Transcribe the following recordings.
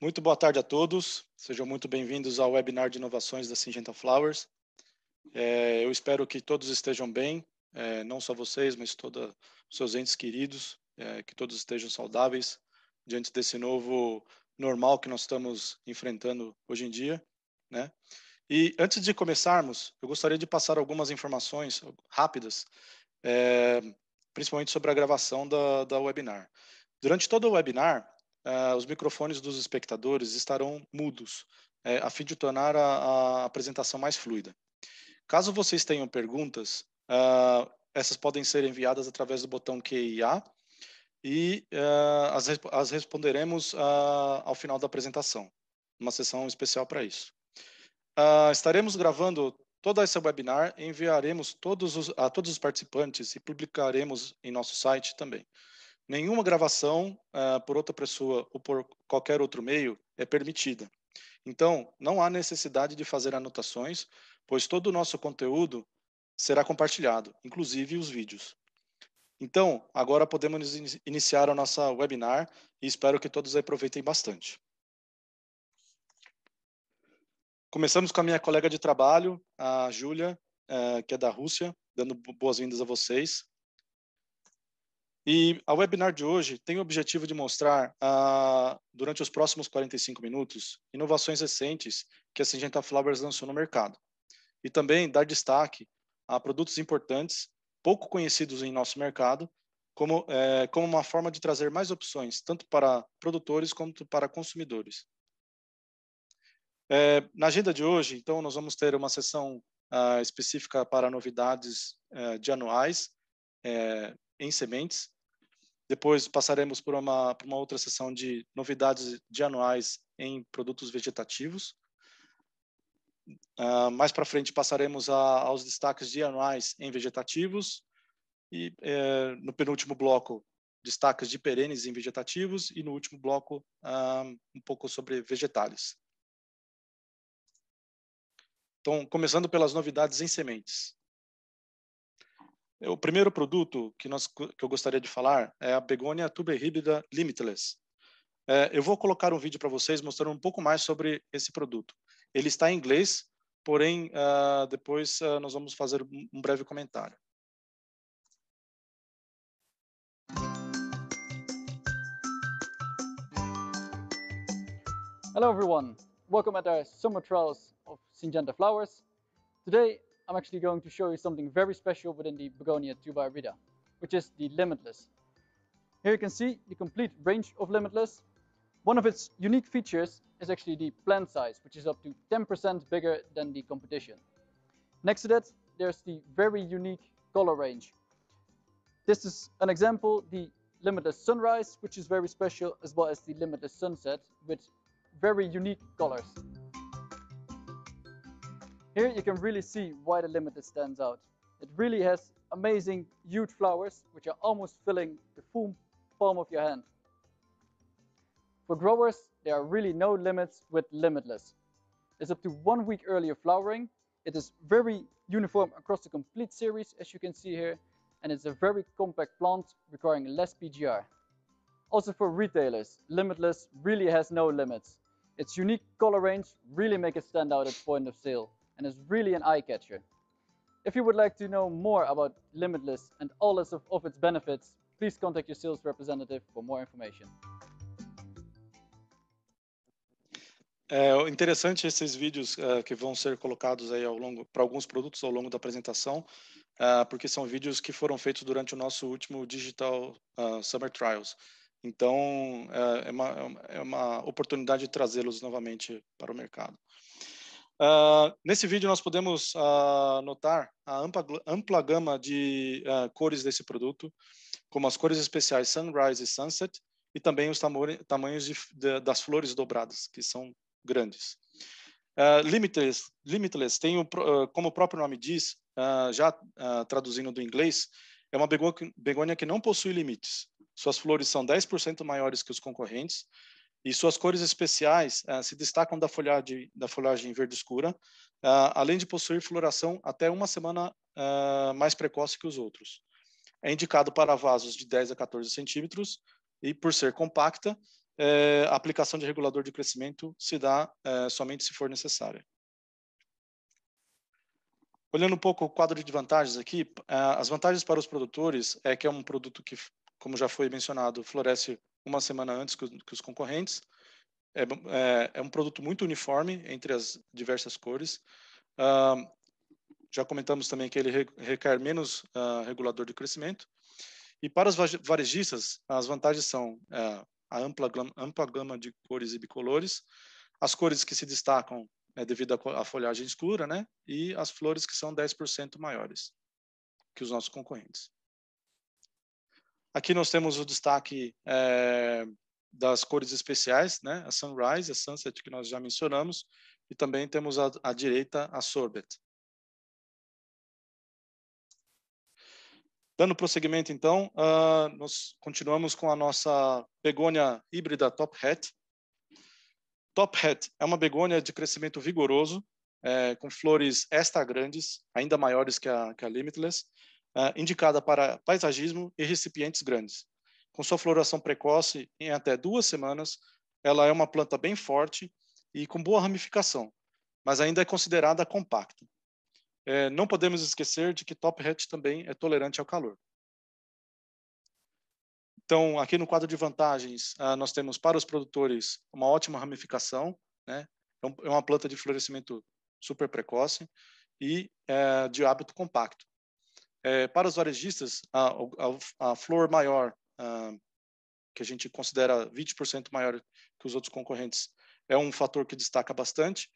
Muito boa tarde a todos. Sejam muito bem-vindos ao webinar de inovações da Syngenta Flowers. É, eu espero que todos estejam bem, é, não só vocês, mas todos os seus entes queridos, é, que todos estejam saudáveis diante desse novo normal que nós estamos enfrentando hoje em dia, né? E antes de começarmos, eu gostaria de passar algumas informações rápidas, é, principalmente sobre a gravação da, da webinar. Durante todo o webinar, uh, os microfones dos espectadores estarão mudos, uh, a fim de tornar a, a, apresentação mais fluida. Caso vocês tenham perguntas, uh, essas podem ser enviadas através do botão QIA e as, as, responderemos ao final da apresentação, uma sessão especial para isso. estaremos gravando toda essa webinar enviaremos todos os, a todos os participantes e publicaremos em nosso site também nenhuma gravação uh, por outra pessoa ou por qualquer outro meio é permitida. Então, não há necessidade de fazer anotações, pois todo o nosso conteúdo será compartilhado, inclusive os vídeos. Então, agora podemos iniciar a nossa webinar e espero que todos aproveitem bastante. Começamos com a minha colega de trabalho, a Júlia, eh, que é da Rússia, dando boas-vindas a vocês. E a webinar de hoje tem o objetivo de mostrar, ah, durante os próximos 45 minutos, inovações recentes que a Singenta Flowers lançou no mercado. E também dar destaque a produtos importantes, pouco conhecidos em nosso mercado, como, eh, como uma forma de trazer mais opções, tanto para produtores quanto para consumidores. Eh, na agenda de hoje, então, nós vamos ter uma sessão ah, específica para novidades eh, de anuais, é, em sementes. Depois passaremos por uma, por uma outra sessão de novidades de anuais em produtos vegetativos. Uh, mais para frente passaremos a, aos destaques de anuais em vegetativos e uh, no penúltimo bloco destaques de perenes em vegetativos e no último bloco uh, um pouco sobre vegetais. Então, começando pelas novidades em sementes. O primeiro produto que, nós, que eu gostaria de falar é a Begonia tuberhibida limitless. É, eu vou colocar um vídeo para vocês mostrando um pouco mais sobre esse produto. Ele está em inglês, porém uh, depois uh, nós vamos fazer um breve comentário. Hello everyone, welcome at our summer trials of Syngenta flowers. Today I'm actually going to show you something very special within the Begonia tubarida, which is the Limitless. Here you can see the complete range of Limitless. One of its unique features is actually the plant size, which is up to 10% bigger than the competition. Next to that, there's the very unique color range. This is an example, the Limitless Sunrise, which is very special, as well as the Limitless Sunset, with very unique colors. Here you can really see why the limited stands out. It really has amazing huge flowers which are almost filling the full palm of your hand. For growers, there are really no limits with Limitless. It's up to one week earlier flowering. It is very uniform across the complete series, as you can see here, and it's a very compact plant requiring less PGR. Also for retailers, Limitless really has no limits. Its unique color range really make it stand out at point of sale. and is really an eye-catcher. If you would like to know more about Limitless and all list of, of its benefits, please contact your sales representative for more information. É interessante é esses vídeos uh, que vão ser colocados aí ao longo para alguns produtos ao longo da apresentação, uh, porque são vídeos que foram feitos durante o nosso último Digital uh, Summer Trials. Então é uma, é uma oportunidade de trazê-los novamente para o mercado. Uh, nesse vídeo nós podemos uh, notar a ampla, ampla gama de uh, cores desse produto, como as cores especiais Sunrise e Sunset, e também os tamanhos de, de, das flores dobradas, que são grandes. Limitless, Limitless tem, o, como o próprio nome diz, já traduzindo do inglês, é uma begônia que não possui limites. Suas flores são 10% maiores que os concorrentes, e suas cores especiais uh, se destacam da folhagem, da folhagem verde escura, uh, além de possuir floração até uma semana eh, mais precoce que os outros. É indicado para vasos de 10 a 14 centímetros e, por ser compacta, a aplicação de regulador de crescimento se dá somente se for necessária. Olhando um pouco o quadro de vantagens aqui, as vantagens para os produtores é que é um produto que, como já foi mencionado, floresce uma semana antes que, que os concorrentes. É, é, é, um produto muito uniforme entre as diversas cores. Uh, já comentamos também que ele requer menos uh, regulador de crescimento. E para os varejistas, as vantagens são uh, a ampla, ampla gama de cores e bicolores, as cores que se destacam é devido à folhagem escura, né? E as flores que são 10% maiores que os nossos concorrentes. Aqui nós temos o destaque é, das cores especiais, né? a Sunrise, a Sunset, que nós já mencionamos, e também temos à, direita a Sorbet. Dando prosseguimento, então, uh, nós continuamos com a nossa begônia híbrida Top Hat. Top Hat é uma begônia de crescimento vigoroso, é, com flores esta grandes, ainda maiores que a, que a Limitless, uh, indicada para paisagismo e recipientes grandes. Com sua floração precoce em até duas semanas, ela é uma planta bem forte e com boa ramificação, mas ainda é considerada compacta. É, não podemos esquecer de que Top Hat também é tolerante ao calor. Então, aqui no quadro de vantagens, uh, nós temos para os produtores uma ótima ramificação, né? Então, é uma planta de florescimento super precoce e eh, de hábito compacto. É, para os varejistas, a, a, a flor maior, ah, que a gente considera 20% maior que os outros concorrentes, é um fator que destaca bastante.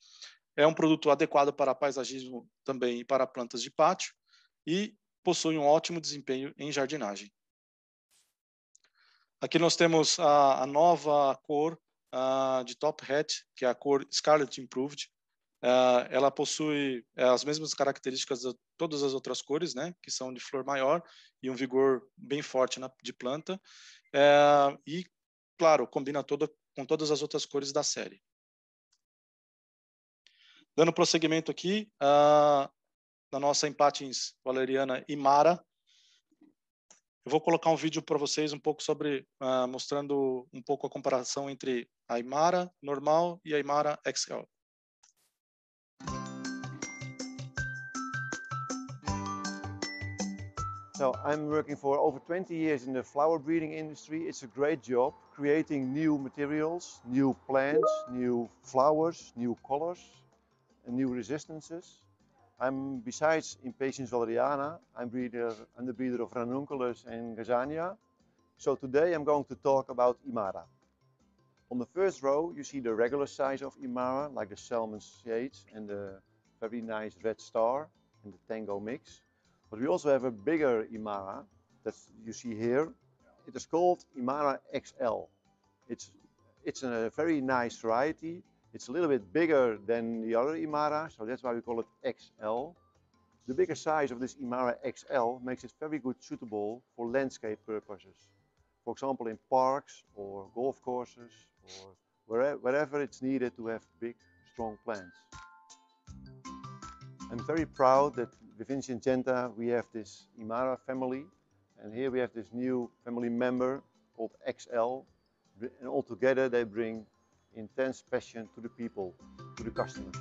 É um produto adequado para paisagismo também e para plantas de pátio e possui um ótimo desempenho em jardinagem. Aqui nós temos a, a nova cor ah, de Top Hat, que é a cor Scarlet Improved, ah, ela possui eh, as mesmas características de todas as outras cores, né, que são de flor maior e um vigor bem forte na, de planta. Eh, e, claro, combina toda, com todas as outras cores da série. Dando prosseguimento aqui, uh, na nossa Empatins Valeriana e Mara, eu vou colocar um vídeo para vocês um pouco sobre, ah, mostrando um pouco a comparação entre a imara normal e a imara Excel. So I'm working for over 20 years in the flower breeding industry. It's a great job creating new materials, new plants, new flowers, new colors, and new resistances. I'm besides Impatiens valeriana, I'm, breeder, I'm the breeder of ranunculus and gazania. So today I'm going to talk about Imara. On the first row you see the regular size of Imara, like the salmon shades and the very nice red star and the tango mix. But we also have a bigger Imara that you see here. It is called Imara XL. It's, it's a very nice variety. It's a little bit bigger than the other Imara, so that's why we call it XL. The bigger size of this Imara XL makes it very good suitable for landscape purposes. For example, in parks or golf courses or wherever, wherever it's needed to have big, strong plants. I'm very proud that Provincia Genta, we have this Imara family. And here we have this new family member called XL. And all together they bring intense passion to the people, to the customers.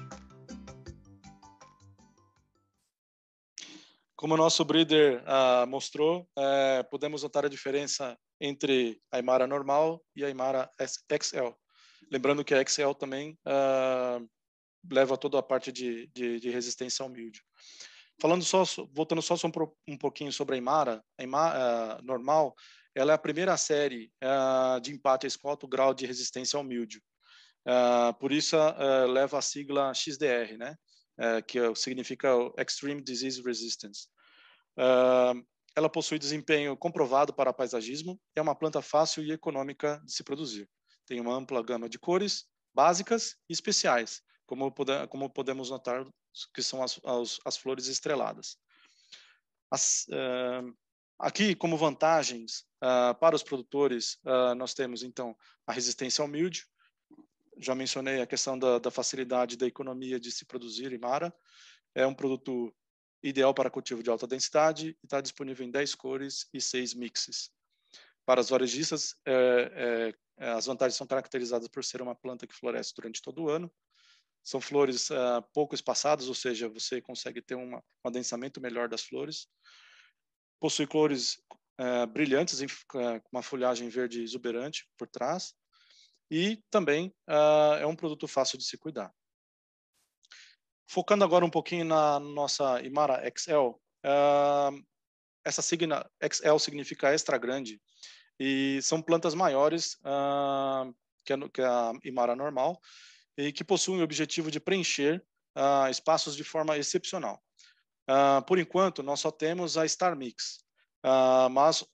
Como o nosso breeder uh, mostrou, uh, podemos notar a diferença entre a Imara normal e a Imara XL. Lembrando que a XL também uh, leva toda a parte de, de, de resistência ao milde. Falando só, voltando só um pouquinho sobre a Imara, a Imara uh, normal, ela é a primeira série uh, de empate com escoto grau de resistência ao é míldio. Uh, eh, por isso eh, leva a sigla XDR, né? que é significa Extreme Disease Resistance. ela possui desempenho comprovado para paisagismo, é uma planta fácil e econômica de se produzir. Tem uma ampla gama de cores básicas e especiais, como, pode, como podemos notar que são as, as, as flores estreladas. As, uh, aqui, como vantagens uh, para os produtores, uh, nós temos, então, a resistência ao míldio, já mencionei a questão da, da, facilidade da economia de se produzir mara, É um produto ideal para cultivo de alta densidade e está disponível em 10 cores e 6 mixes. Para os varejistas, é, é, as vantagens são caracterizadas por ser uma planta que floresce durante todo o ano, são flores uh, pouco espaçadas, ou seja, você consegue ter uma, um adensamento melhor das flores. Possui cores uh, brilhantes, ah, com uh, uma folhagem verde exuberante por trás. E também é um produto fácil de se cuidar. Focando agora um pouquinho na nossa Imara XL, essa signa XL significa extra grande e são plantas maiores uh, que, a, que, a, Imara normal e que possuem o objetivo de preencher uh, espaços de forma excepcional. Uh, por enquanto, nós só temos a Star Mix, uh, mas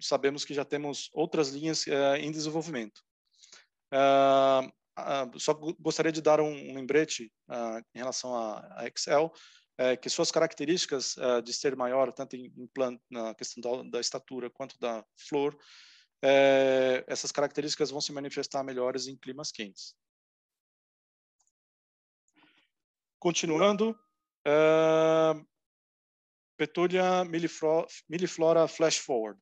sabemos que já temos outras linhas eh, em desenvolvimento. só gostaria de dar um, um lembrete em relação a, a Excel, eh, que suas características de ser maior, tanto em, em plan, na questão da, da estatura quanto da flor, é, essas características vão se manifestar melhores em climas quentes. Continuando, uh, ah, Petulia Miliflora Flash Forward.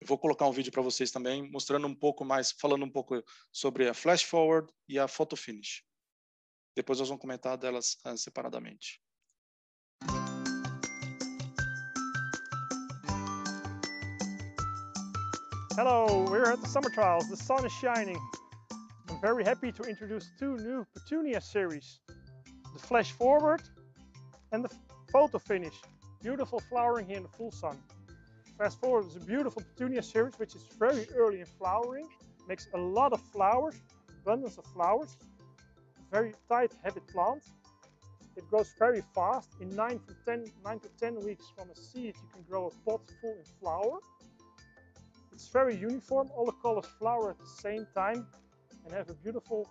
Eu vou colocar um vídeo para vocês também, mostrando um pouco mais, falando um pouco sobre a Flash Forward e a Photo Finish. Depois nós vamos comentar delas ah, separadamente. Hello, we're at the summer trials. The sun is shining. I'm very happy to introduce two new Petunia series. the flash forward and the photo finish. Beautiful flowering here in the full sun. Fast forward is a beautiful petunia series which is very early in flowering, makes a lot of flowers, abundance of flowers, very tight heavy plant. It grows very fast. In 9 to ten, nine 9 to 10 weeks from a seed you can grow a pot full in flower. It's very uniform, all the colors flower at the same time and have a beautiful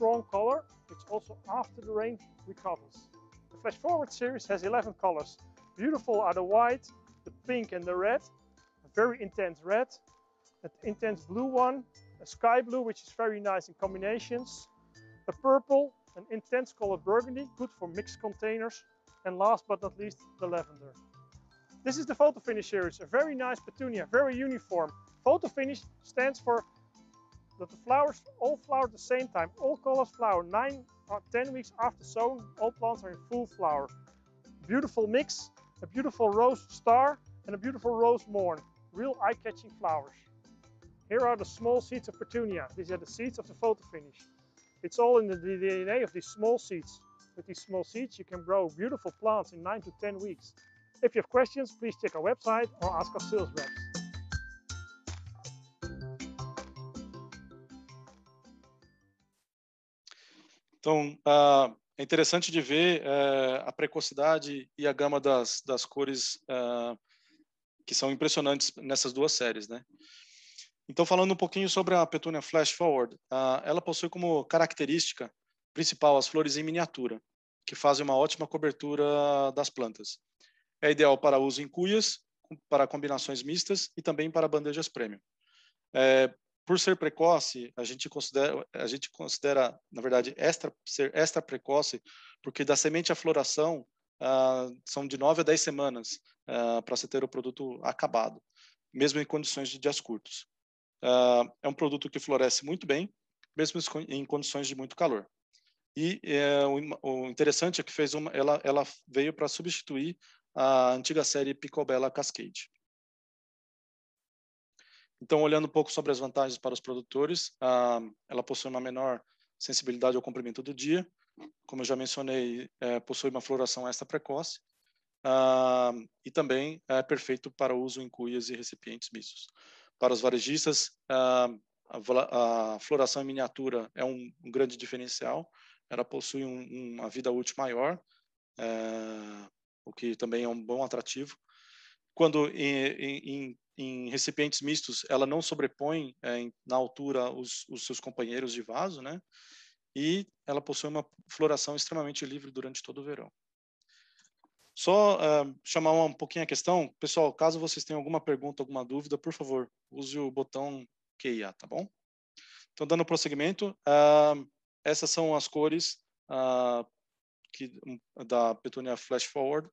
strong color, which also after the rain recovers. The Flash Forward series has 11 colors. Beautiful are the white, the pink and the red, a very intense red, an intense blue one, a sky blue, which is very nice in combinations, a purple, an intense color burgundy, good for mixed containers, and last but not least, the lavender. This is the Photo Finish series, a very nice petunia, very uniform. Photo Finish stands for that the flowers all flower at the same time. All colors flower 9 or uh, 10 weeks after sowing. All plants are in full flower. Beautiful mix, a beautiful rose star and a beautiful rose morn. Real eye-catching flowers. Here are the small seeds of petunia. These are the seeds of the photo finish. It's all in the DNA of these small seeds. With these small seeds you can grow beautiful plants in 9 to 10 weeks. If you have questions, please check our website or ask our sales reps. Então, é interessante de ver é, a precocidade e a gama das, das cores é, que são impressionantes nessas duas séries, né? Então, falando um pouquinho sobre a Petunia Flash Forward, ela possui como característica principal as flores em miniatura, que fazem uma ótima cobertura das plantas. É ideal para uso em cuias, para combinações mistas e também para bandejas premium. É, por ser precoce, a gente considera, a gente considera na verdade, extra, ser extra precoce, porque da semente à floração ah, são de 9 a 10 semanas ah, para você ter o produto acabado, mesmo em condições de dias curtos. Ah, é um produto que floresce muito bem, mesmo em condições de muito calor. E é, o, o, interessante é que fez uma, ela, ela veio para substituir a antiga série Picobella Cascade. Então, olhando um pouco sobre as vantagens para os produtores, ela possui uma menor sensibilidade ao comprimento do dia, como eu já mencionei, é, possui uma floração extra precoce e também é perfeito para uso em cuias e recipientes mistos. Para os varejistas, a, floração em miniatura é um, grande diferencial, ela possui uma vida útil maior, é, o que também é um bom atrativo. Quando em, em, em recipientes mistos, ela não sobrepõe eh, na altura os, os seus companheiros de vaso, né? E ela possui uma floração extremamente livre durante todo o verão. Só uh, chamar um pouquinho a questão, pessoal, caso vocês tenham alguma pergunta, alguma dúvida, por favor, use o botão QIA, tá bom? Então, dando prosseguimento, uh, essas são as cores uh, que, da Petunia Flash Forward.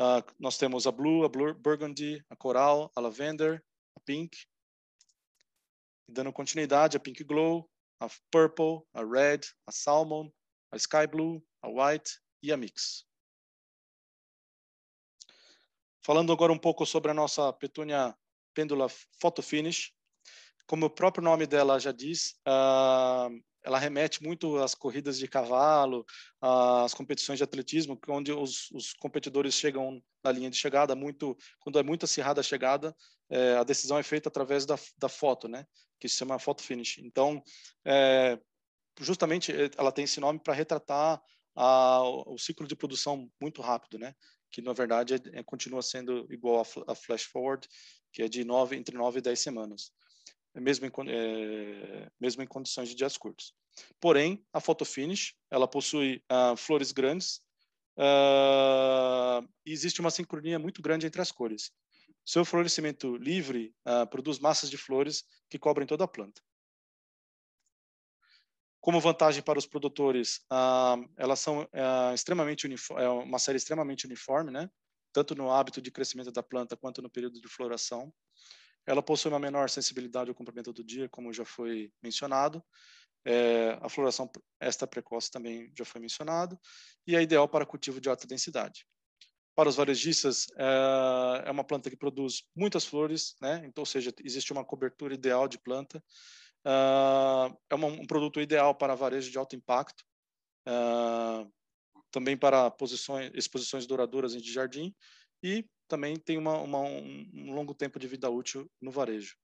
Uh, nós temos a Blue, a Burgundy, a Coral, a Lavender, a Pink. E dando continuidade, a Pink Glow, a Purple, a Red, a Salmon, a Sky Blue, a White e a Mix. Falando agora um pouco sobre a nossa Petúnia Pêndula Photo Finish. Como o próprio nome dela já diz, ah, ela remete muito às corridas de cavalo, às competições de atletismo, é onde os, os competidores chegam na linha de chegada, muito quando é muito acirrada a chegada, é, a decisão é feita através da, da foto, né? Que se chama foto finish. Então, é, justamente eh, ela tem esse nome para retratar a, o ciclo de produção muito rápido, né? Que na verdade é, é continua sendo igual a, a flash forward, que é de nove, entre 9 e 10 semanas mesmo em, é, mesmo em condições de dias curtos. Porém, a photo finish, ela possui ah, flores grandes ah, e existe uma sincronia muito grande entre as cores. Seu florescimento livre ah, produz massas de flores que cobrem toda a planta. Como vantagem para os produtores, elas são extremamente é uma série extremamente uniforme, né? tanto no hábito de crescimento da planta quanto no período de floração. Ela possui uma menor sensibilidade ao comprimento do dia, como já foi mencionado. É, a floração esta precoce também já foi mencionado e é ideal para cultivo de alta densidade. Para os varejistas, é, é uma planta que produz muitas flores, né? então, ou seja, existe uma cobertura ideal de planta. Ah, é uma, um produto ideal para varejo de alto impacto, ah, também para posições, exposições duradouras de jardim e também tem uma, uma, um longo tempo de vida útil no varejo.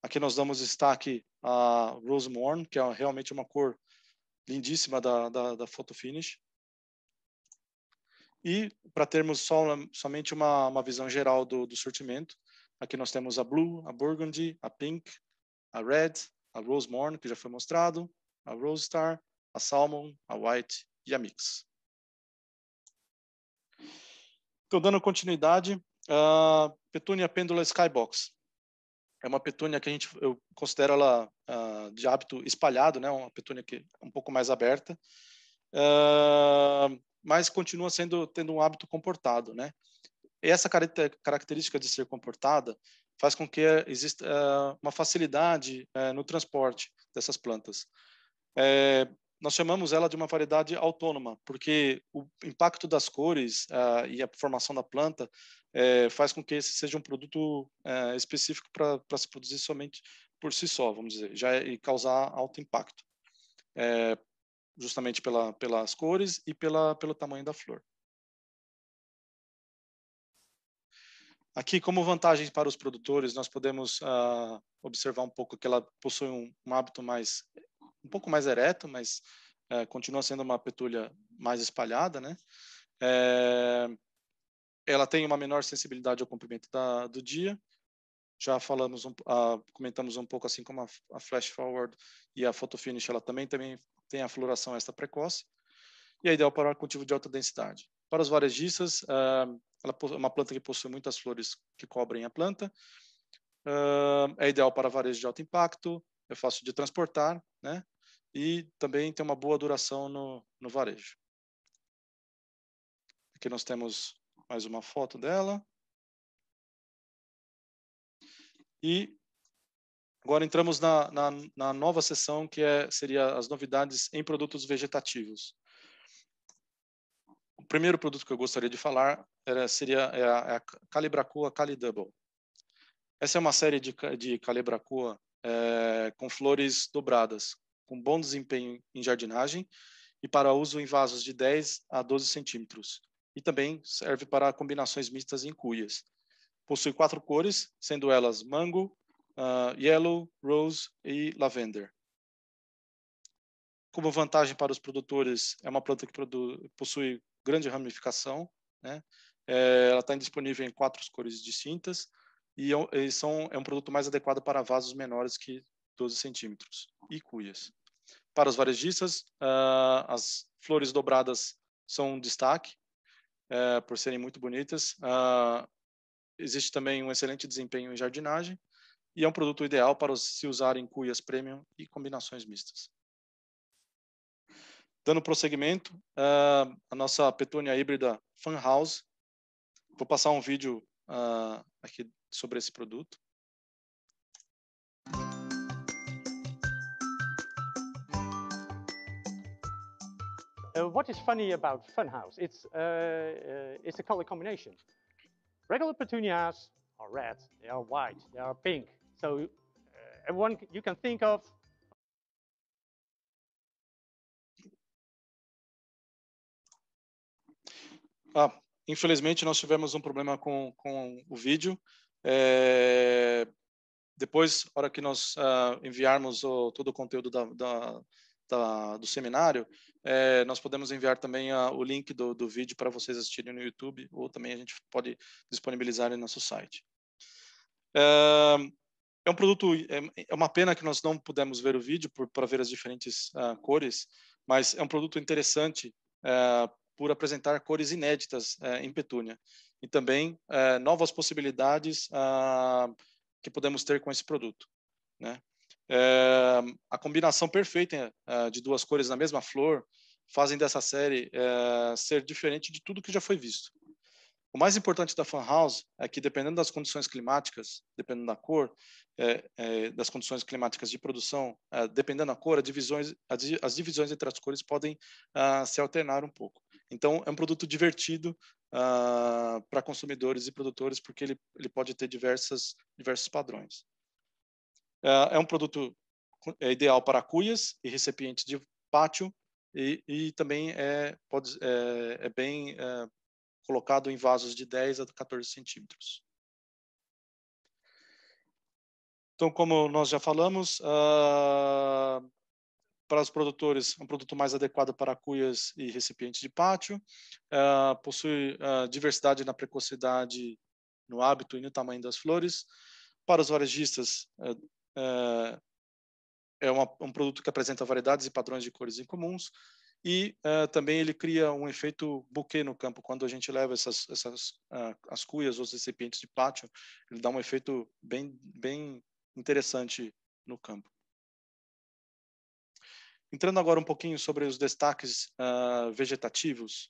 Aqui nós damos destaque a Rose Morn, que é realmente uma cor lindíssima da, da, da Photo Finish. E para termos só, somente uma, uma visão geral do, do sortimento, aqui nós temos a Blue, a Burgundy, a Pink, a Red, a Rose Morn, que já foi mostrado, a Rose Star, a Salmon, a White e a Mix. Então, dando continuidade, a ah, Petúnia pêndula skybox. É uma petúnia que a gente, eu considero ela uh, de hábito espalhado, né? uma petúnia que é um pouco mais aberta, uh, mas continua sendo tendo um hábito comportado. Né? E essa característica de ser comportada faz com que exista uh, uma facilidade eh, no transporte dessas plantas. É, nós chamamos ela de uma variedade autônoma, porque o impacto das cores uh, e a formação da planta uh, faz com que esse seja um produto uh, específico para se produzir somente por si só, vamos dizer, já é, e causar alto impacto, eh, justamente pela, pelas cores e pela, pelo tamanho da flor. Aqui, como vantagens para os produtores, nós podemos uh, observar um pouco que ela possui um, um, hábito mais um pouco mais ereto, mas uh, continua sendo uma petúlia mais espalhada, né? É, ela tem uma menor sensibilidade ao comprimento da, do dia. Já falamos, um, uh, comentamos um pouco assim como a, a, flash forward e a photo finish, ela também também tem a floração esta precoce e é ideal para cultivo de alta densidade. Para os varejistas, eh, ela é uma planta que possui muitas flores que cobrem a planta. Uh, é ideal para varejo de alto impacto, é fácil de transportar, né? E também tem uma boa duração no, no varejo. Aqui nós temos mais uma foto dela. E agora entramos na, na, na nova sessão que é, seria as novidades em produtos vegetativos. O primeiro produto que eu gostaria de falar era, seria é a, é a Calibracoa Double. Essa é uma série de, de Calibracoa é, com flores dobradas, com bom desempenho em jardinagem e para uso em vasos de 10 a 12 centímetros. E também serve para combinações mistas em cuias. Possui quatro cores, sendo elas mango, uh, yellow, rose e lavender. Como vantagem para os produtores, é uma planta que possui grande ramificação, né? É, ela está disponível em quatro cores distintas e, é e são, é um produto mais adequado para vasos menores que 12 centímetros e cuias. Para os varejistas, uh, as flores dobradas são um destaque, uh, por serem muito bonitas. Uh, existe também um excelente desempenho em jardinagem e é um produto ideal para se usar em cuias premium e combinações mistas. Dando prosseguimento, uh, a nossa petúnia híbrida Funhouse. House. Vou passar um vídeo uh, aqui sobre esse produto. Uh, what is funny about Funhouse? It's, uh, uh, it's a color combination. Regular petunias are red, they are white, they are pink. So uh, everyone you can think of Ah, infelizmente nós tivemos um problema com, com o vídeo. É, depois, hora que nós uh, enviarmos o, todo o conteúdo da, da, da, do seminário, é, nós podemos enviar também a, ah, o link do, do vídeo para vocês assistirem no YouTube, ou também a gente pode disponibilizar em nosso site. É, é um produto, é, é, uma pena que nós não pudemos ver o vídeo para ver as diferentes uh, cores, mas é um produto interessante uh, por apresentar cores inéditas é, em Petúnia e também é, novas possibilidades ah, que podemos ter com esse produto. Né? É, a combinação perfeita de duas cores na mesma flor fazem dessa série ser diferente de tudo que já foi visto. O mais importante da Fan House é que, dependendo das condições climáticas, dependendo da cor, é, é, das condições climáticas de produção, é, dependendo da cor, divisões, as divisões entre as cores podem ah, se alternar um pouco. Então, é um produto divertido uh, para consumidores e produtores, porque ele, ele pode ter diversas, diversos padrões. Uh, é um produto é ideal para cuias e recipientes de pátio, e, e também é, pode, é, é bem é, colocado em vasos de 10 a 14 centímetros. Então, como nós já falamos, uh, para os produtores, um produto mais adequado para cuias e recipientes de pátio. Uh, possui uh, diversidade na precocidade, no hábito e no tamanho das flores. Para os varejistas, uh, é uma, um produto que apresenta variedades e padrões de cores incomuns. E também ele cria um efeito buquê no campo. Quando a gente leva essas, essas as cuias ou os recipientes de pátio, ele dá um efeito bem, bem interessante no campo. Entrando agora um pouquinho sobre os destaques uh, vegetativos,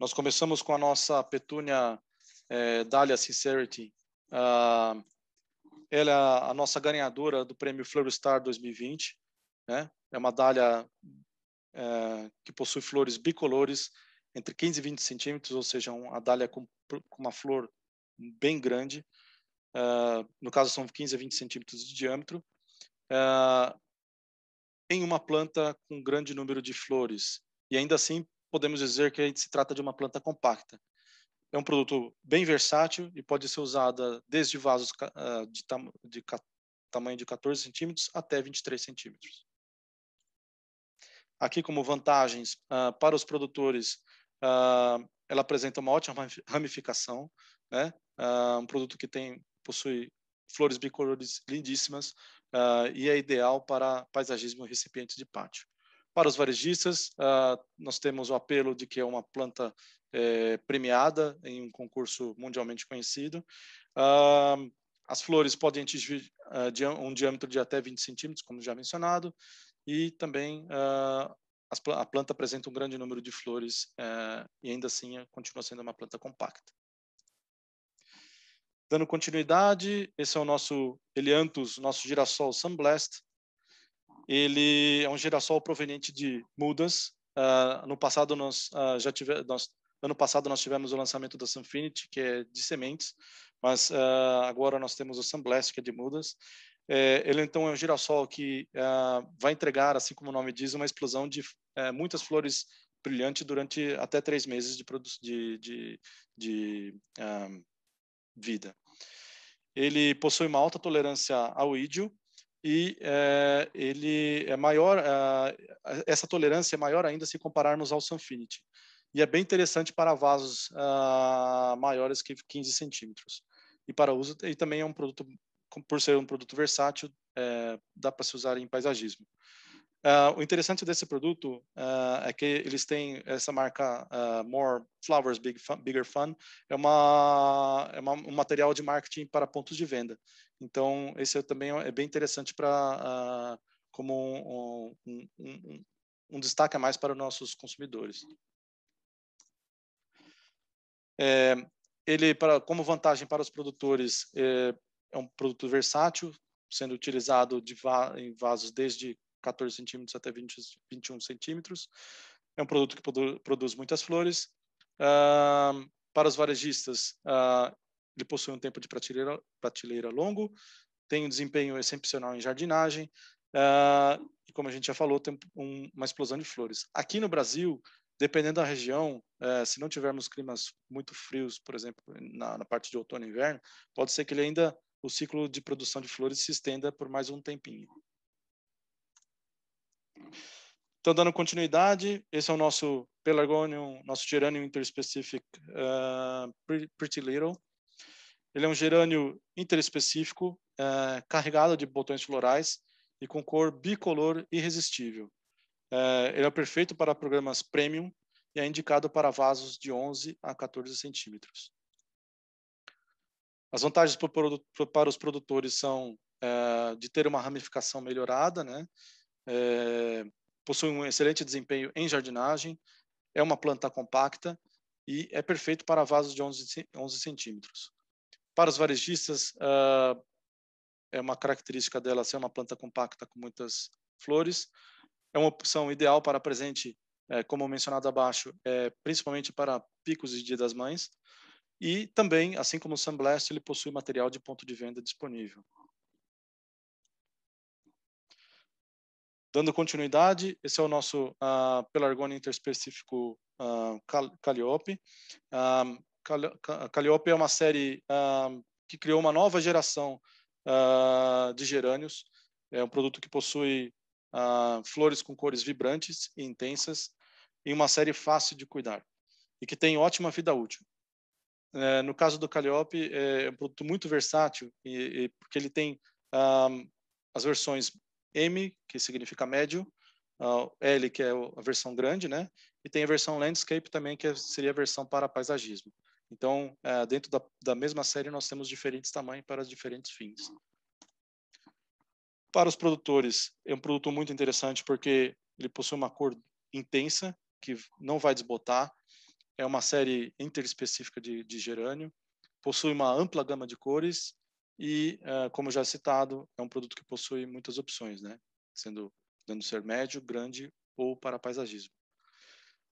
nós começamos com a nossa petúnia eh, Dahlia Sincerity. Uh, ela é a nossa ganhadora do prêmio Florestar 2020. Né? É uma dália eh, que possui flores bicolores entre 15 e 20 centímetros, ou seja, uma dália com, com uma flor bem grande. Ah, no caso, são 15 a 20 centímetros de diâmetro tem uma planta com grande número de flores e ainda assim podemos dizer que se trata de uma planta compacta. É um produto bem versátil e pode ser usada desde vasos ah, de, tam de ca tamanho de 14 centímetros até 23 centímetros. Aqui como vantagens uh, para os produtores, uh, ela apresenta uma ótima ramificação, né? Uh, um produto que tem possui flores bicolores lindíssimas, uh, e é ideal para paisagismo recipiente de pátio. Para os varejistas, uh, nós temos o apelo de que é uma planta eh, premiada em um concurso mundialmente conhecido. Uh, as flores podem atingir um diâmetro de até 20 centímetros, como já mencionado, e também a planta apresenta um grande número de flores eh, e ainda assim continua sendo uma planta compacta. Dando continuidade, esse é o nosso Helianthus, é nosso girassol Sunblast. Ele é um girassol proveniente de mudas. Uh, no passado nós uh, já tivemos, nós, ano passado nós tivemos o lançamento da Sunfinity, que é de sementes, mas uh, agora nós temos o Sunblast, que é de mudas. É, ele então é um girassol que vai entregar, assim como o nome diz, uma explosão de é, muitas flores brilhantes durante até três meses de, de, de, de vida. Ele possui uma alta tolerância ao ídio e é, ele é maior, essa tolerância é maior ainda se compararmos ao Sanfinity. E é bem interessante para vasos ah, maiores que 15 centímetros. E para uso, e também é um produto, por ser um produto versátil, é, dá para se usar em paisagismo. Uh, o interessante desse produto uh, é que eles têm essa marca uh, More Flowers Big Fun, Bigger Fun, é, uma, é uma, um material de marketing para pontos de venda. Então, esse é também é bem interessante para como um, um, um, um, destaque a mais para os nossos consumidores. É, ele, para, como vantagem para os produtores, é, é um produto versátil, sendo utilizado de, em vasos desde 14 centímetros até 20, 21 centímetros. É um produto que produ produz muitas flores. Uh, para os varejistas, uh, ele possui um tempo de prateleira, prateleira longo, tem um desempenho excepcional em jardinagem, uh, e como a gente já falou, tem um, uma explosão de flores. Aqui no Brasil, dependendo da região, uh, se não tivermos climas muito frios, por exemplo, na, na, parte de outono e inverno, pode ser que ele ainda o ciclo de produção de flores se estenda por mais um tempinho. Então, dando continuidade, esse é o nosso Pelargonium, nosso gerânio interspecific uh, eh, Pretty Little. Ele é um gerânio interespecífico, uh, carregado de botões florais e com cor bicolor irresistível. Uh, ele é perfeito para programas premium e é indicado para vasos de 11 a 14 centímetros. As vantagens para os produtores são de ter uma ramificação melhorada, né? possui um excelente desempenho em jardinagem, é uma planta compacta e é perfeito para vasos de 11, 11 centímetros. Para os varejistas, uh, é uma característica dela ser uma planta compacta com muitas flores. É uma opção ideal para presente, é, como mencionado abaixo, é, principalmente para picos e dia das mães. E também, assim como o Sunblast, ele possui material de ponto de venda disponível. Dando continuidade, esse é o nosso uh, ah, pelargônio interespecífico uh, ah, Calliope. Um, ah, Calliope é uma série um, que criou uma nova geração uh, de gerânios. É um produto que possui uh, flores com cores vibrantes e intensas e uma série fácil de cuidar e que tem ótima vida útil. É, no caso do Calliope, é um produto muito versátil e, e porque ele tem um, as versões M, que significa médio, ah, L, que é a versão grande, né? E tem a versão landscape também, que é, seria a versão para paisagismo. Então, é, dentro da, da mesma série, nós temos diferentes tamanhos para diferentes fins. Para os produtores, é um produto muito interessante porque ele possui uma cor intensa, que não vai desbotar. É uma série interespecífica de, de gerânio. Possui uma ampla gama de cores e, eh, como já citado, é um produto que possui muitas opções, né? sendo dando ser médio, grande ou para paisagismo.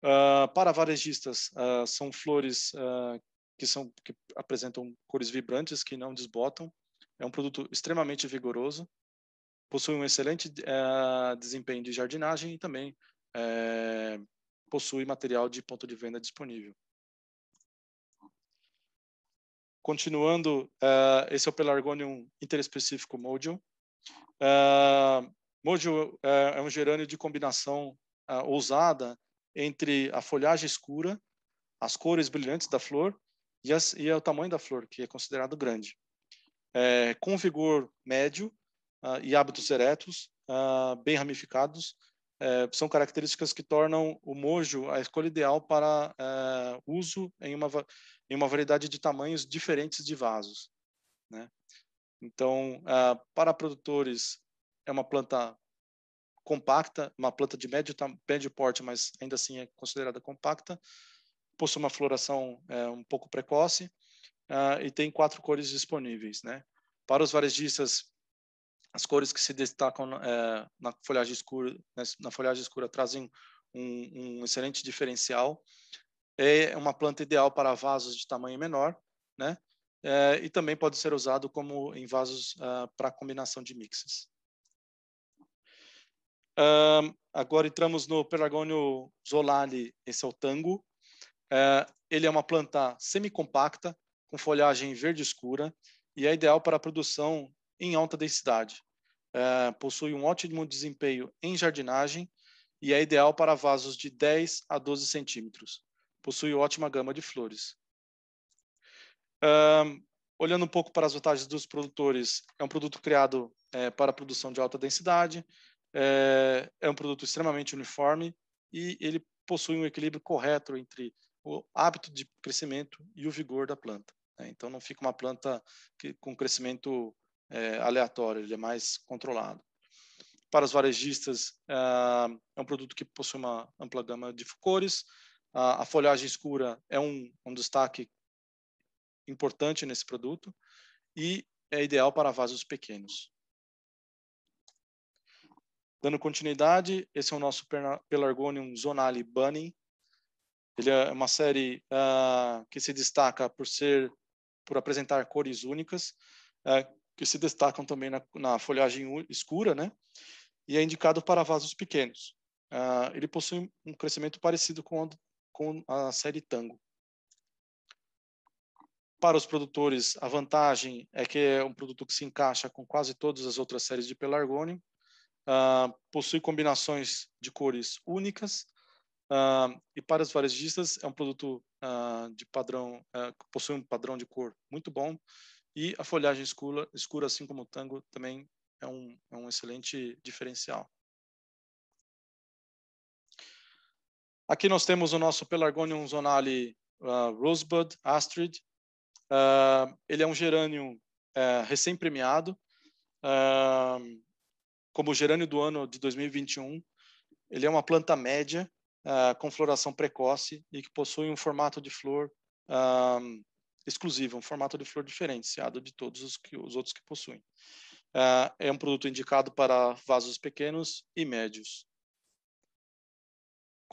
Uh, para varejistas, uh, são flores uh, que, são, que apresentam cores vibrantes que não desbotam. É um produto extremamente vigoroso, possui um excelente desempenho de jardinagem e também eh, possui material de ponto de venda disponível. Continuando, uh, esse é o Pelargonium interespecífico module. Uh, module uh, é um gerânio de combinação eh, ousada entre a folhagem escura, as cores brilhantes da flor e, as, e o tamanho da flor, que é considerado grande. É, com vigor médio e hábitos eretos, bem ramificados, são características que tornam o mojo a escolha ideal para uso em uma em uma variedade de tamanhos diferentes de vasos. Né? Então, uh, para produtores, é uma planta compacta, uma planta de médio, médio porte, mas ainda assim é considerada compacta, possui uma floração é, um pouco precoce uh, e tem quatro cores disponíveis. Né? Para os varejistas, as cores que se destacam na é, folhagem escura, né, na folhagem escura trazem um, um excelente diferencial é uma planta ideal para vasos de tamanho menor, né? É, e também pode ser usado como em vasos uh, para combinação de mixes. Um, agora entramos no Pelargônio Zolali, esse é o tango. É, ele é uma planta semicompacta, com folhagem verde escura, e é ideal para a produção em alta densidade. É, possui um ótimo desempenho em jardinagem e é ideal para vasos de 10 a 12 centímetros possui ótima gama de flores. Um, olhando um pouco para as vantagens dos produtores, é um produto criado é, para produção de alta densidade, é, é, um produto extremamente uniforme e ele possui um equilíbrio correto entre o hábito de crescimento e o vigor da planta. Né? Então, não fica uma planta que, com crescimento é, aleatório, ele é mais controlado. Para os varejistas, é um produto que possui uma ampla gama de cores, a, a folhagem escura é um, um destaque importante nesse produto e é ideal para vasos pequenos. Dando continuidade, esse é o nosso Pelargonium zonale bunny. Ele é uma série uh, que se destaca por ser, por apresentar cores únicas, uh, que se destacam também na, na, folhagem escura, né? E é indicado para vasos pequenos. Uh, ele possui um crescimento parecido com o com a série Tango. Para os produtores, a vantagem é que é um produto que se encaixa com quase todas as outras séries de Pelargoni, uh, possui combinações de cores únicas, uh, e para os varejistas é um produto uh, de padrão, que possui um padrão de cor muito bom, e a folhagem escura, escura assim como o tango, também é um, é um excelente diferencial. Aqui nós temos o nosso Pelargonium zonale uh, Rosebud Astrid. Uh, ele é um gerânio uh, recém-premiado, ah, como gerânio do ano de 2021. Ele é uma planta média, com floração precoce e que possui um formato de flor exclusivo, um formato de flor diferenciado de todos os, que, os outros que possuem. é um produto indicado para vasos pequenos e médios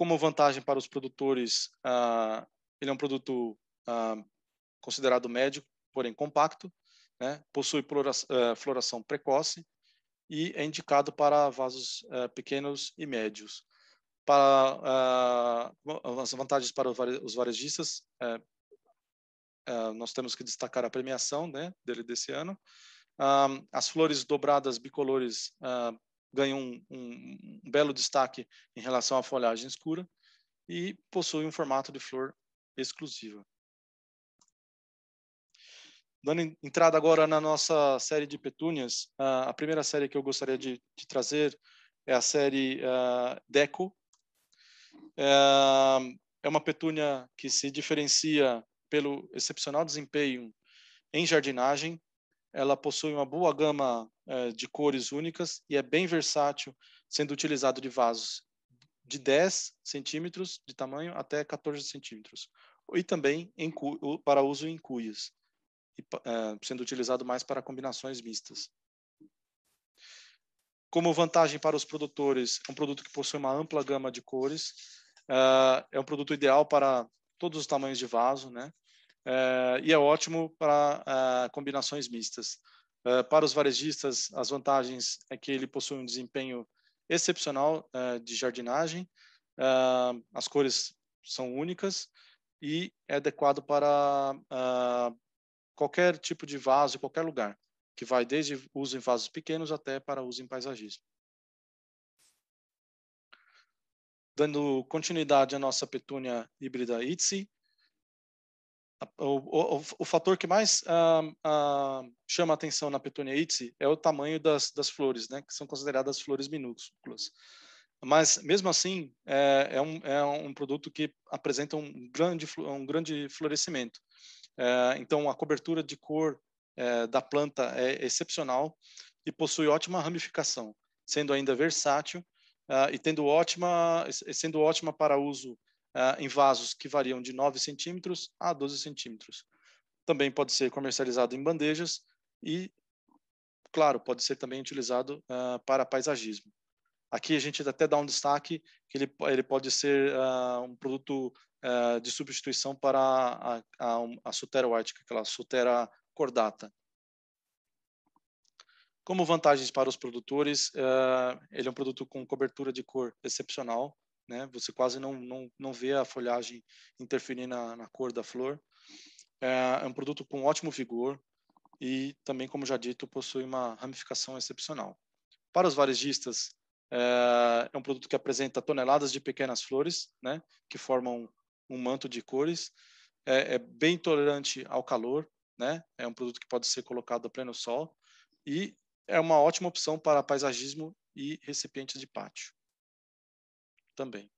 como vantagem para os produtores, uh, ele é um produto uh, considerado médio, porém compacto, né? possui ah, floração precoce e é indicado para vasos pequenos e médios. Para as vantagens para os varejistas, é, é, nós temos que destacar a premiação né, dele desse ano, as flores dobradas bicolores uh, ganha um, um, um belo destaque em relação à folhagem escura e possui um formato de flor exclusiva. Dando entrada agora na nossa série de petúnias, a primeira série que eu gostaria de, de trazer é a série uh, Deco. É, é uma petúnia que se diferencia pelo excepcional desempenho em jardinagem ela possui uma boa gama é, de cores únicas e é bem versátil, sendo utilizado de vasos de 10 centímetros de tamanho até 14 centímetros, e também em, para uso em cuias, e, é, sendo utilizado mais para combinações mistas. Como vantagem para os produtores, é um produto que possui uma ampla gama de cores, é, é um produto ideal para todos os tamanhos de vaso, né? Eh, e é ótimo para eh, combinações mistas. Eh, para os varejistas, as vantagens é que ele possui um desempenho excepcional de jardinagem, as cores são únicas e é adequado para qualquer tipo de vaso, qualquer lugar, que vai desde uso em vasos pequenos até para uso em paisagismo. dando continuidade à nossa petúnia híbrida ITSI, o, o, o, fator que mais ah, ah, chama atenção na Petunia itzi é o tamanho das, das, flores, né, que são consideradas flores minúsculas. Mas, mesmo assim, é, é, um, é um, produto que apresenta um grande, um grande florescimento. É, então, a cobertura de cor é, da planta é excepcional e possui ótima ramificação, sendo ainda versátil ah, e tendo ótima, sendo ótima para uso uh, em vasos que variam de 9 centímetros a 12 centímetros. Também pode ser comercializado em bandejas e, claro, pode ser também utilizado uh, para paisagismo. Aqui a gente até dá um destaque que ele, ele pode ser uh, um produto de substituição para a, a, a, a Sutera aquela Sutera cordata. Como vantagens para os produtores, ele é um produto com cobertura de cor excepcional, né? Você quase não, não, não vê a folhagem interferir na, na cor da flor. É, é um produto com ótimo vigor e também, como já dito, possui uma ramificação excepcional. Para os varejistas, é, é um produto que apresenta toneladas de pequenas flores, né? Que formam um manto de cores. É, é bem tolerante ao calor, né? É um produto que pode ser colocado a pleno sol e é uma ótima opção para paisagismo e recipientes de pátio também.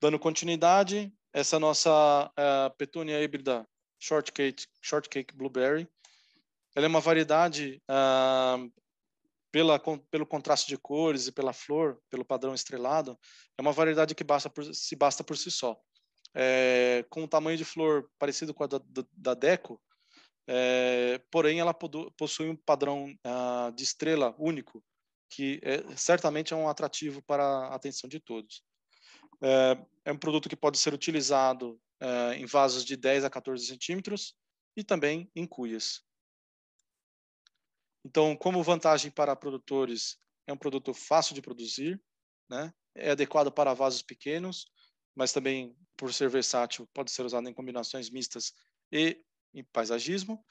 Dando continuidade, essa nossa uh, eh, petúnia híbrida Shortcake, Shortcake Blueberry, ela é uma variedade uh, pela, com, pelo contraste de cores e pela flor, pelo padrão estrelado, é uma variedade que basta por, se basta por si só. É, com um tamanho de flor parecido com a da, da, da Deco, é, porém ela possui um padrão uh, de estrela único, que é, certamente é um atrativo para a atenção de todos. É, é um produto que pode ser utilizado é, em vasos de 10 a 14 centímetros e também em cuias. Então, como vantagem para produtores, é um produto fácil de produzir, né? é adequado para vasos pequenos, mas também, por ser versátil, pode ser usado em combinações mistas e em paisagismo,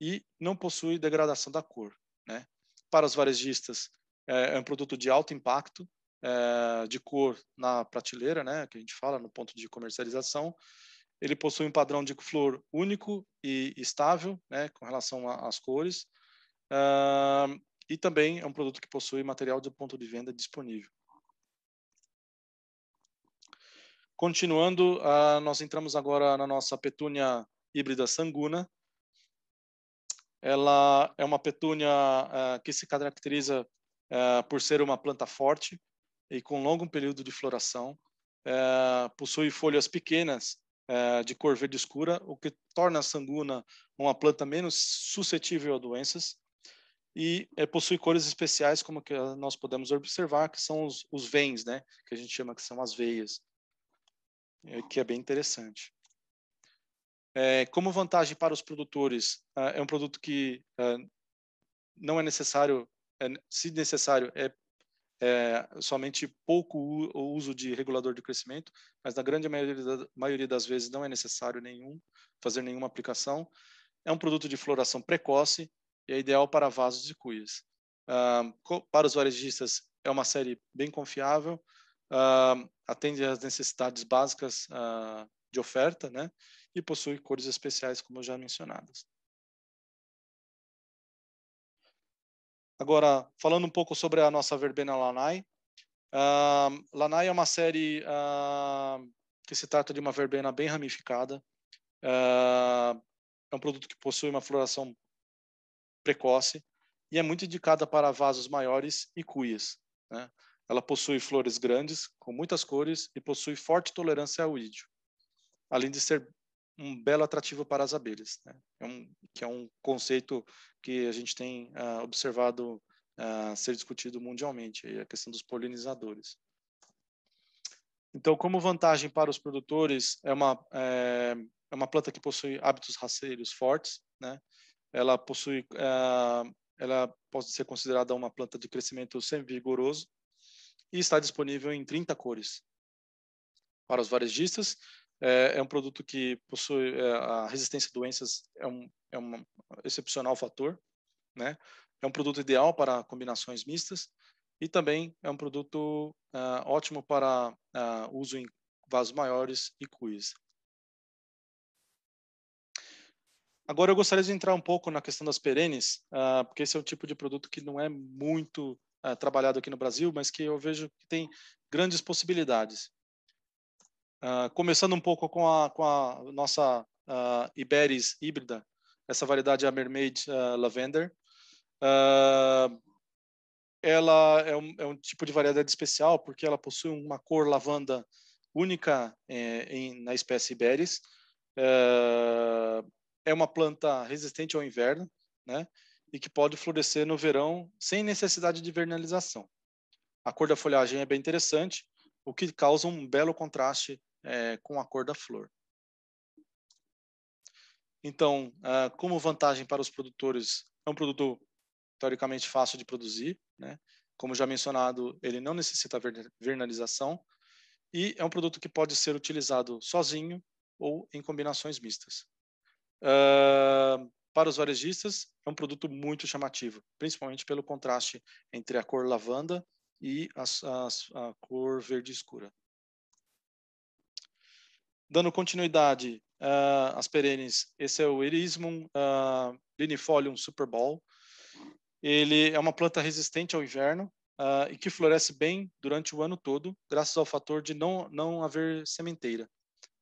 e não possui degradação da cor. Né? Para os varejistas, é, é, um produto de alto impacto é, de cor na prateleira, né, que a gente fala no ponto de comercialização. Ele possui um padrão de flor único e estável, né, com relação às cores. e também é um produto que possui material de ponto de venda disponível. Continuando, uh, nós entramos agora na nossa petúnia híbrida sanguna. Ela é uma petúnia uh, que se caracteriza uh, por ser uma planta forte e com longo período de floração, uh, possui folhas pequenas uh, de cor verde escura, o que torna a sanguna uma planta menos suscetível a doenças e possui cores especiais, como que nós podemos observar, que são os, os vens, né? que a gente chama que são as veias, que é bem interessante. É, como vantagem para os produtores, é um produto que não é necessário é, se necessário, é, é somente pouco o uso de regulador de crescimento, mas na grande maioria, maioria das vezes não é necessário nenhum fazer nenhuma aplicação. É um produto de floração precoce e é ideal para vasos e cuias. Uh, para os varejistas, é uma série bem confiável, uh, atende às necessidades básicas uh, de oferta, né? E possui cores especiais, como já mencionadas. Agora, falando um pouco sobre a nossa verbena Lanai. Uh, Lanai é uma série uh, que se trata de uma verbena bem ramificada. Uh, é um produto que possui uma floração precoce e é muito indicada para vasos maiores e cuias. Né? Ela possui flores grandes, com muitas cores, e possui forte tolerância ao ídio, além de ser um belo atrativo para as abelhas, né? é um, que é um conceito que a gente tem uh, observado uh, ser discutido mundialmente, a questão dos polinizadores. Então, como vantagem para os produtores, é uma, é, é uma planta que possui hábitos rasteiros fortes, né? ela possui, uh, ela pode ser considerada uma planta de crescimento vigoroso e está disponível em 30 cores. Para os varejistas, é, é um produto que possui é, a resistência a doenças, é um, é um excepcional fator, né? É um produto ideal para combinações mistas e também é um produto uh, ótimo para uh, uso em vasos maiores e cuis. Agora eu gostaria de entrar um pouco na questão das perenes, uh, porque esse é um tipo de produto que não é muito trabalhado aqui no Brasil, mas que eu vejo que tem grandes possibilidades. Ah, começando um pouco com a, com a nossa uh, Iberis híbrida, essa variedade é a Mermaid uh, Lavender. ela é um, é um, tipo de variedade especial porque ela possui uma cor lavanda única eh, em, na espécie Iberis. é uma planta resistente ao inverno, né? E que pode florescer no verão sem necessidade de vernalização. A cor da folhagem é bem interessante, o que causa um belo contraste é, com a cor da flor. Então, ah, como vantagem para os produtores, é um produto teoricamente fácil de produzir, né? Como já mencionado, ele não necessita vernalização e é um produto que pode ser utilizado sozinho ou em combinações mistas. Uh, para os varejistas, é um produto muito chamativo, principalmente pelo contraste entre a cor lavanda e a cor verde escura. Dando continuidade uh, às perenes, esse é o Erismum uh, ah, linifolium super Ele é uma planta resistente ao inverno uh, e que floresce bem durante o ano todo, graças ao fator de não, não haver sementeira.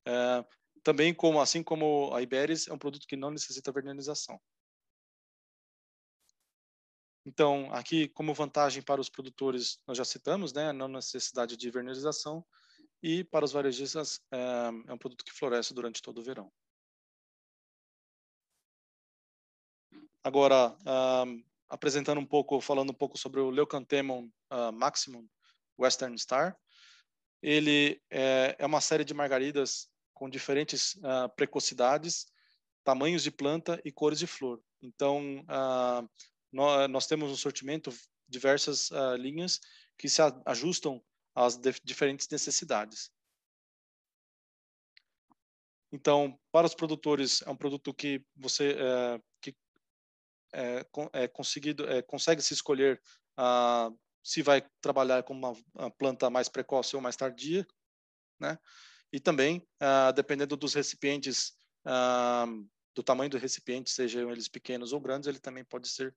Uh, também, como, assim como a Iberis, é um produto que não necessita vernalização. Então, aqui, como vantagem para os produtores, nós já citamos, né, a não necessidade de vernalização. E para os varejistas, é, é um produto que floresce durante todo o verão. Agora, um, ah, apresentando um pouco, falando um pouco sobre o Leucanthemum uh, ah, maximum Western Star. Ele é, é, uma série de margaridas com diferentes uh, precocidades, tamanhos de planta e cores de flor. Então, uh, nós, nós, temos um sortimento diversas linhas que se ajustam às diferentes necessidades. Então, para os produtores, é um produto que você é, que é, é conseguido, é, consegue se escolher a ah, se vai trabalhar com uma, uma, planta mais precoce ou mais tardia, né? E também, ah, dependendo dos recipientes, ah, do tamanho do recipiente, sejam eles pequenos ou grandes, ele também pode ser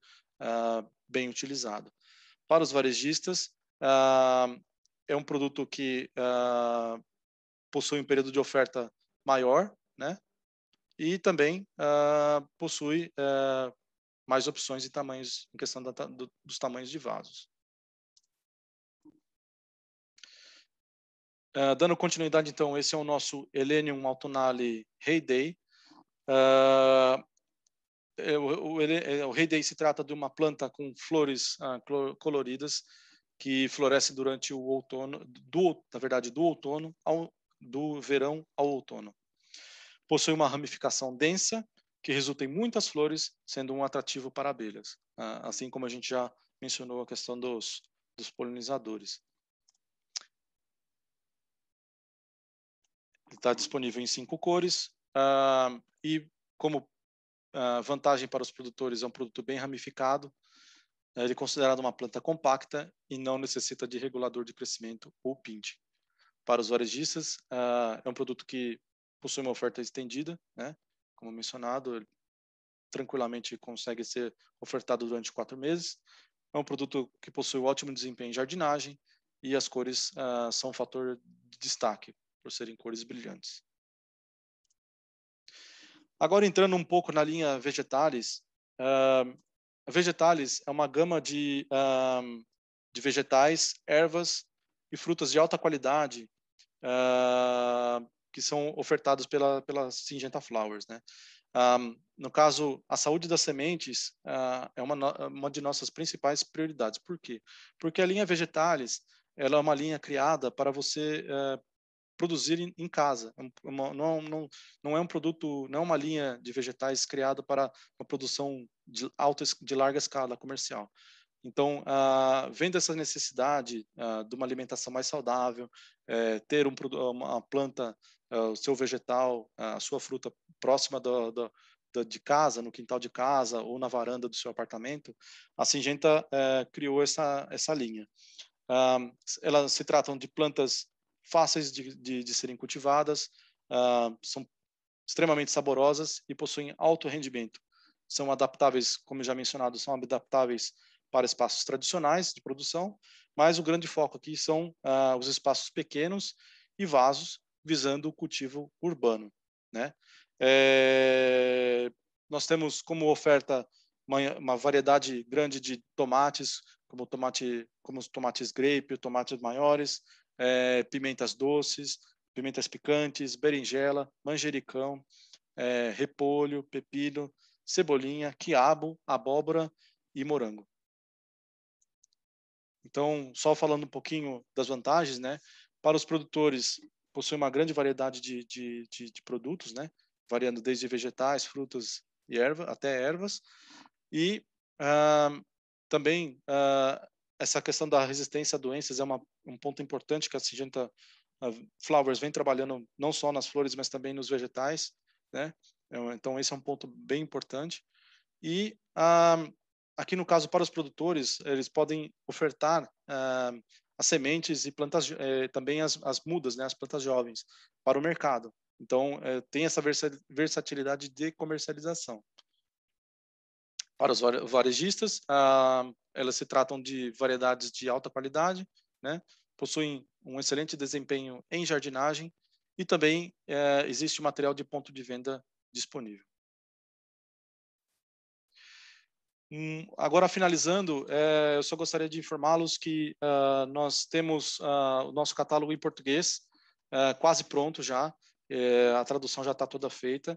bem utilizado. Para os varejistas, é um produto que uh, possui um período de oferta maior, né? E também uh, possui uh, mais opções e tamanhos em questão da, do, dos tamanhos de vasos. Uh, dando continuidade, então, esse é o nosso Helenium Altonale Heyday. Uh, é, o, o, é, o se trata de uma planta com flores uh, coloridas que floresce durante o outono, do, na verdade, do outono ao do verão ao outono. Possui uma ramificação densa que resulta em muitas flores, sendo um atrativo para abelhas, ah, assim como a gente já mencionou a questão dos, dos polinizadores. Está disponível em cinco cores uh, e como uh, vantagem para os produtores é um produto bem ramificado, né? Ele é considerado uma planta compacta e não necessita de regulador de crescimento ou PINT. Para os varejistas, ah, é um produto que possui uma oferta estendida, né? como mencionado, ele tranquilamente consegue ser ofertado durante quatro meses. É um produto que possui ótimo desempenho em jardinagem e as cores ah, são um fator de destaque, por serem cores brilhantes. Agora entrando um pouco na linha vegetais, ah, Vegetales é uma gama de, um, de vegetais, ervas e frutas de alta qualidade uh, que são ofertados pela, pela Flowers. Né? Um, no caso, a saúde das sementes uh, é uma, uma de nossas principais prioridades. Por quê? Porque a linha Vegetales ela é uma linha criada para você uh, produzir em casa. É é uma, não, é não, não é um produto, não é uma linha de vegetais criada para uma produção de, alta, de larga escala comercial. Então, ah, vendo essa necessidade ah, de uma alimentação mais saudável, eh, ter um, uma planta, ah, o seu vegetal, ah, a sua fruta próxima do, do, do, de casa, no quintal de casa ou na varanda do seu apartamento, a Singenta eh, criou essa, essa linha. elas se tratam de plantas fáceis de, de, de serem cultivadas, uh, são extremamente saborosas e possuem alto rendimento. São adaptáveis, como já mencionado, são adaptáveis para espaços tradicionais de produção, mas o grande foco aqui são uh, os espaços pequenos e vasos, visando o cultivo urbano. Né? É, nós temos como oferta uma, uma, variedade grande de tomates, como tomate, como os tomates grape, tomates maiores, é, pimentas doces, pimentas picantes, berinjela, manjericão, é, repolho, pepino, cebolinha, quiabo, abóbora e morango. Então, só falando um pouquinho das vantagens, né? Para os produtores, possui uma grande variedade de, de, de, de produtos, né? Variando desde vegetais, frutas e erva, até ervas. E ah, também ah, essa questão da resistência a doenças é uma, um ponto importante que a Syngenta Flowers vem trabalhando não só nas flores, mas também nos vegetais, né? É então, esse é um ponto bem importante. E ah, aqui, no caso, para os produtores, eles podem ofertar ah, as sementes e plantas, eh, também as, as mudas, né? As plantas jovens para o mercado. Então, eh, tem essa versatilidade de comercialização para os varejistas. Ah, elas se tratam de variedades de alta qualidade, né? possuem um excelente desempenho em jardinagem e também é, existe material de ponto de venda disponível. Hum, agora, finalizando, é, eu só gostaria de informá-los que uh, nós temos uh, o nosso catálogo em português uh, quase pronto já, a tradução já está toda feita.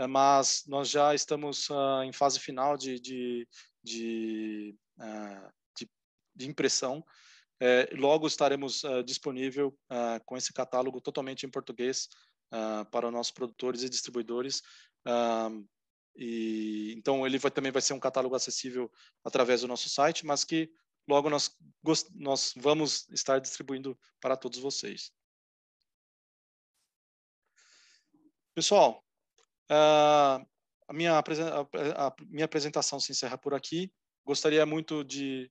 É, mas nós já estamos uh, em fase final de, de, de, uh, de, de impressão. Uh, logo estaremos ah, disponível com esse catálogo totalmente em português para nossos produtores e distribuidores. e, então, ele vai, também vai ser um catálogo acessível através do nosso site, mas que logo nós, nós vamos estar distribuindo para todos vocês. Pessoal, ah, a, minha, a, a minha apresentação se encerra por aqui. Gostaria muito de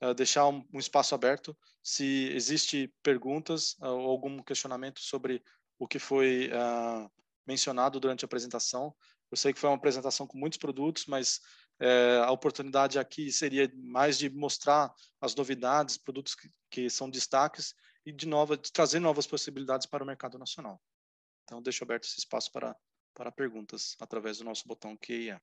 uh, deixar um, um, espaço aberto se existe perguntas uh, ou algum questionamento sobre o que foi mencionado durante a apresentação. Eu sei que foi uma apresentação com muitos produtos, mas é, a oportunidade aqui seria mais de mostrar as novidades, produtos que, que são destaques e de, nova, de trazer novas possibilidades para o mercado nacional. Então, deixo aberto esse espaço para para perguntas através do nosso botão QIA.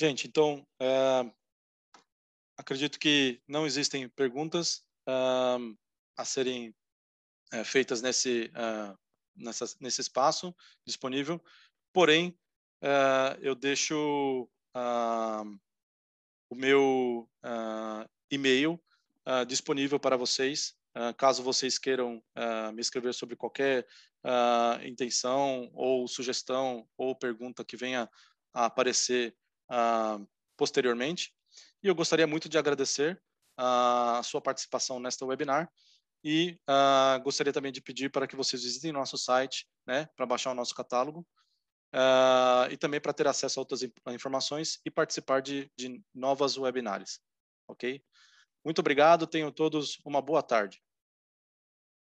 Gente, então, é, acredito que não existem perguntas é, a serem é, feitas nesse, é, nessa, nesse espaço disponível, porém, é, eu deixo é, o meu e-mail disponível para vocês caso vocês queiram me escrever sobre qualquer intenção ou sugestão ou pergunta que venha a aparecer ah, posteriormente. E eu gostaria muito de agradecer ah, a sua participação nesta webinar e uh, gostaria também de pedir para que vocês visitem nosso site, né, para baixar o nosso catálogo uh, e também para ter acesso a outras informações e participar de, de novas webinars, ok? Muito obrigado, tenham todos uma boa tarde.